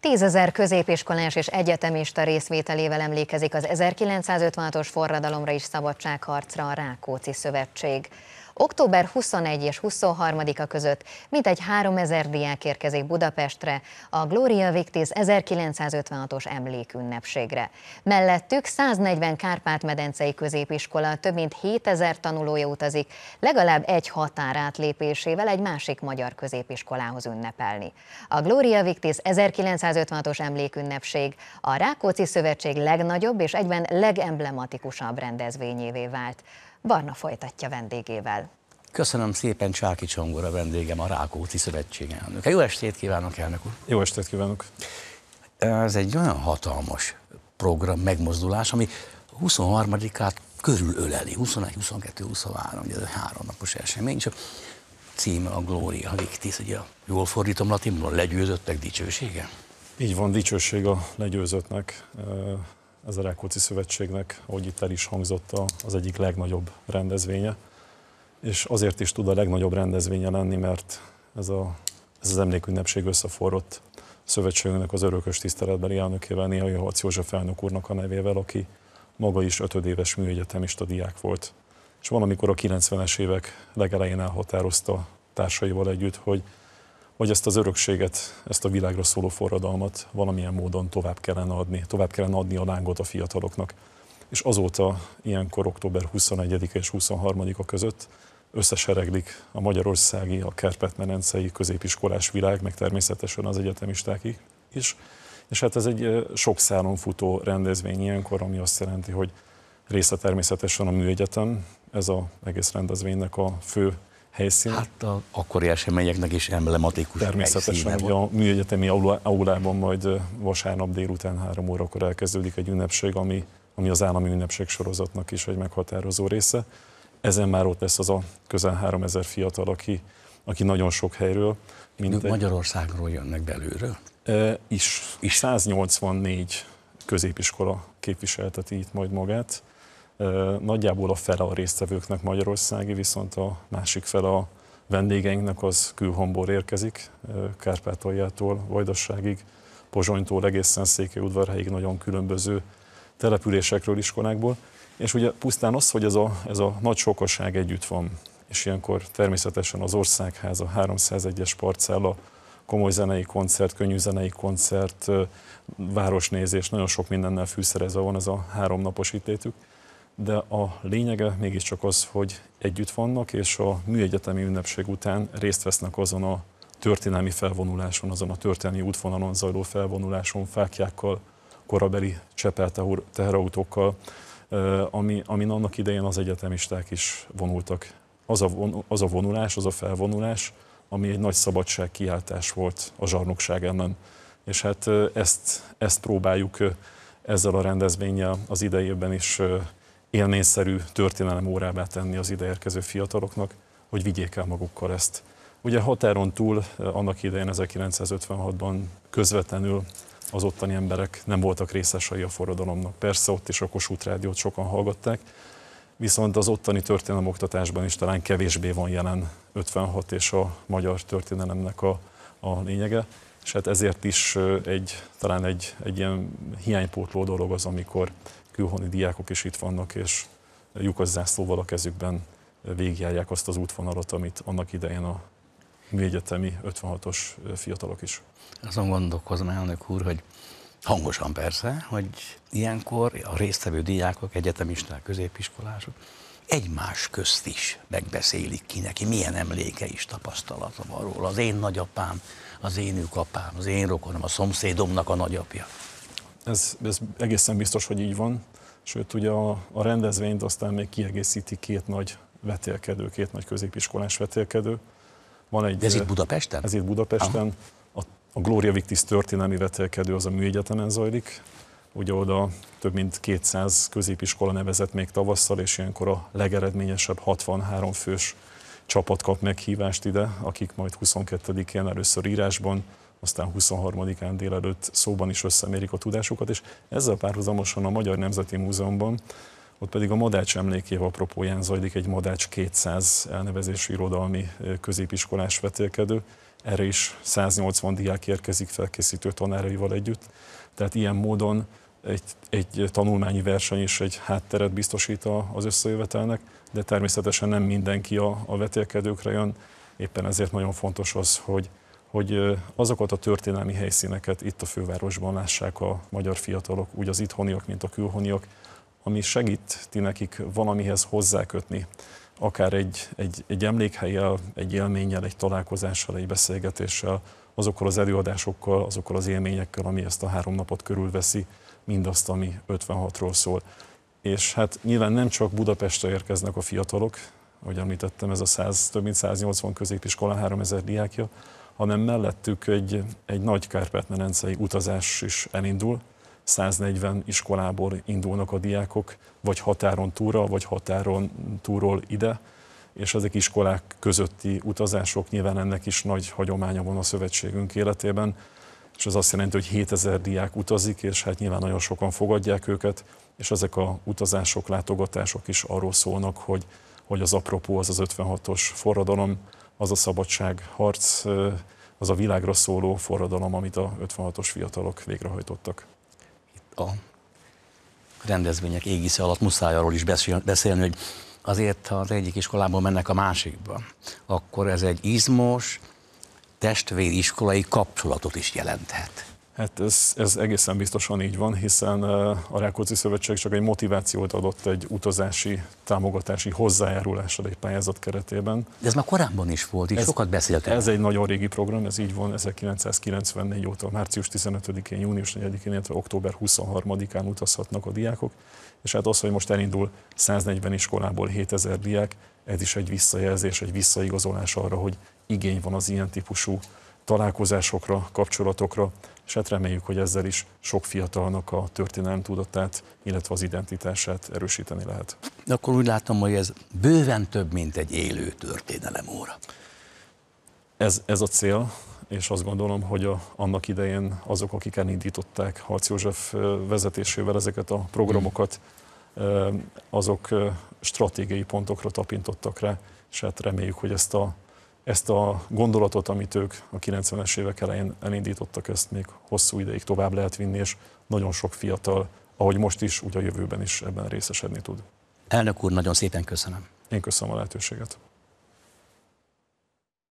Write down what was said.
Tízezer középiskolás és egyetemista részvételével emlékezik az 1956-os forradalomra és szabadságharcra a Rákóczi Szövetség. Október 21 és 23-a között mintegy 3000 diák érkezik Budapestre a Gloria Victis 1956-os emlékünnepségre. Mellettük 140 Kárpát-medencei középiskola több mint 7000 tanulója utazik legalább egy átlépésével egy másik magyar középiskolához ünnepelni. A Gloria Victis 1956-os emlékünnepség a Rákóczi Szövetség legnagyobb és egyben legemblematikusabb rendezvényévé vált. Barna folytatja vendégével. Köszönöm szépen Csáki Csongor a vendégem, a Rákóczi Szövetség elnöke. Jó estét kívánok, elnök úr! Jó estét kívánok! Ez egy olyan hatalmas program, megmozdulás, ami 23-át körülöleli, 21, 22, 23, ugye ez egy háromnapos esemény, csak címe a Glória Victis, ugye jól fordítom latinból, legyőzöttek dicsősége? Így van, dicsőség a legyőzöttnek ez a Rákóczi Szövetségnek, ahogy itt el is hangzott, az egyik legnagyobb rendezvénye. És azért is tud a legnagyobb rendezvénye lenni, mert ez, a, ez az emlékünnepség összeforrott szövetségünknek az örökös tiszteletbeli elnökével, néhai Harc József elnök úrnak a nevével, aki maga is ötödéves műegyetemista diák volt. És valamikor a 90-es évek legelején elhatározta társaival együtt, hogy hogy ezt az örökséget, ezt a világra szóló forradalmat valamilyen módon tovább kellene adni, tovább kellene adni a lángot a fiataloknak. És azóta ilyenkor október 21 és 23-a között összesereglik a magyarországi, a kárpát-menencei középiskolás világ, meg természetesen az egyetemisták is. És hát ez egy sok szálon futó rendezvény ilyenkor, ami azt jelenti, hogy része természetesen a műegyetem, ez az egész rendezvénynek a fő helyszín. Hát a akkori eseményeknek is emblematikus Természetesen helyszíne a műegyetemi aulában majd vasárnap délután három órakor elkezdődik egy ünnepség, ami, ami az állami ünnepség sorozatnak is egy meghatározó része. Ezen már ott lesz az a közel 3000 fiatal, aki, aki nagyon sok helyről. Mint egy... Magyarországról jönnek belülről? E, is. is. 184 középiskola képviselteti itt majd magát. Nagyjából a fele a résztvevőknek magyarországi, viszont a másik fele a vendégeinknek az külhomból érkezik, Kárpátaljától, Vajdasságig, Pozsonytól egészen Székelyudvarhelyig nagyon különböző településekről, iskolákból. És ugye pusztán az, hogy ez a, ez a nagy sokaság együtt van, és ilyenkor természetesen az Országház, a 301-es parcella, komoly zenei koncert, könnyű zenei koncert, városnézés, nagyon sok mindennel fűszerezve van ez a napos ítétük de a lényege mégiscsak az, hogy együtt vannak, és a műegyetemi ünnepség után részt vesznek azon a történelmi felvonuláson, azon a történelmi útvonalon zajló felvonuláson, fákjákkal, korabeli csepel teherautókkal, ami, amin annak idején az egyetemisták is vonultak. Az a, von, az a vonulás, az a felvonulás, ami egy nagy szabadság kiáltás volt a zsarnokság ellen. És hát ezt, ezt próbáljuk ezzel a rendezvényel az idejében is élményszerű történelem órává tenni az ideérkező fiataloknak, hogy vigyék el magukkal ezt. Ugye határon túl eh, annak idején 1956-ban közvetlenül az ottani emberek nem voltak részesei a forradalomnak. Persze ott is a Kossuth Rádiót sokan hallgatták, viszont az ottani oktatásban is talán kevésbé van jelen 56 és a magyar történelemnek a, a lényege, és hát ezért is eh, egy, talán egy, egy ilyen hiánypótló dolog az, amikor külhoni diákok is itt vannak, és lyukas zászlóval a kezükben végigjárják azt az útvonalat, amit annak idején a műegyetemi 56-os fiatalok is. Azon gondolkozom, elnök úr, hogy hangosan persze, hogy ilyenkor a résztvevő diákok, egyetemisták, középiskolások egymás közt is megbeszélik ki neki, milyen emléke is tapasztalata van róla. Az én nagyapám, az én apám, az én rokonom, a szomszédomnak a nagyapja. Ez, ez egészen biztos, hogy így van. Sőt, ugye a, a rendezvényt aztán még kiegészíti két nagy vetélkedő, két nagy középiskolás vetélkedő. Van egy, De ez itt eh, Budapesten? Ez itt Budapesten. Aha. A, a Gloria Victis történelmi vetélkedő az a műegyetemen zajlik. Ugye oda több mint 200 középiskola nevezett még tavasszal, és ilyenkor a legeredményesebb 63 fős csapat kap meghívást ide, akik majd 22-én először írásban, aztán 23-án délelőtt szóban is összemérik a tudásokat és ezzel párhuzamosan a Magyar Nemzeti Múzeumban ott pedig a Madács emlékév apropóján zajlik egy Madács 200 elnevezésű irodalmi középiskolás vetélkedő. Erre is 180 diák érkezik felkészítő tanáraival együtt. Tehát ilyen módon egy, egy tanulmányi verseny is egy hátteret biztosít a, az összejövetelnek, de természetesen nem mindenki a, a vetélkedőkre jön. Éppen ezért nagyon fontos az, hogy hogy azokat a történelmi helyszíneket itt a fővárosban lássák a magyar fiatalok, úgy az itthoniak, mint a külhoniak, ami segíti nekik valamihez hozzákötni, akár egy, egy, egy emlékhelyel, egy élménnyel, egy találkozással, egy beszélgetéssel, azokkal az előadásokkal, azokkal az élményekkel, ami ezt a három napot körülveszi, mindazt, ami 56-ról szól. És hát nyilván nem csak Budapestre érkeznek a fiatalok, ahogy említettem, ez a 100, több mint 180 középiskola 3000 diákja, hanem mellettük egy, egy nagy kárpát-merencei utazás is elindul. 140 iskolából indulnak a diákok, vagy határon túra, vagy határon túról ide, és ezek iskolák közötti utazások, nyilván ennek is nagy hagyománya van a szövetségünk életében, és ez azt jelenti, hogy 7000 diák utazik, és hát nyilván nagyon sokan fogadják őket, és ezek a utazások, látogatások is arról szólnak, hogy, hogy az apropó az az 56-os forradalom, az a szabadságharc, az a világra szóló forradalom, amit a 56-os fiatalok végrehajtottak. Itt a rendezvények égisze alatt muszáj arról is beszélni, hogy azért, ha az egyik iskolából mennek a másikba, akkor ez egy izmos, testvériskolai kapcsolatot is jelenthet. Hát ez, ez egészen biztosan így van, hiszen a Rákóczi Szövetség csak egy motivációt adott egy utazási, támogatási hozzájárulásra egy pályázat keretében. De ez már korábban is volt, így ez, sokat beszéltek. Ez egy nagyon régi program, ez így van, 1994 óta, március 15-én, június 4-én, illetve október 23-án utazhatnak a diákok, és hát az, hogy most elindul 140 iskolából 7000 diák, ez is egy visszajelzés, egy visszaigazolás arra, hogy igény van az ilyen típusú találkozásokra, kapcsolatokra, és hát reméljük, hogy ezzel is sok fiatalnak a történelem tudatát, illetve az identitását erősíteni lehet. De akkor úgy látom, hogy ez bőven több, mint egy élő történelem óra. Ez, ez a cél, és azt gondolom, hogy a, annak idején azok, akik elindították Harc József vezetésével ezeket a programokat, azok stratégiai pontokra tapintottak rá, és hát reméljük, hogy ezt a ezt a gondolatot, amit ők a 90-es évek elején elindítottak, ezt még hosszú ideig tovább lehet vinni, és nagyon sok fiatal, ahogy most is, úgy a jövőben is ebben részesedni tud. Elnök úr, nagyon szépen köszönöm. Én köszönöm a lehetőséget.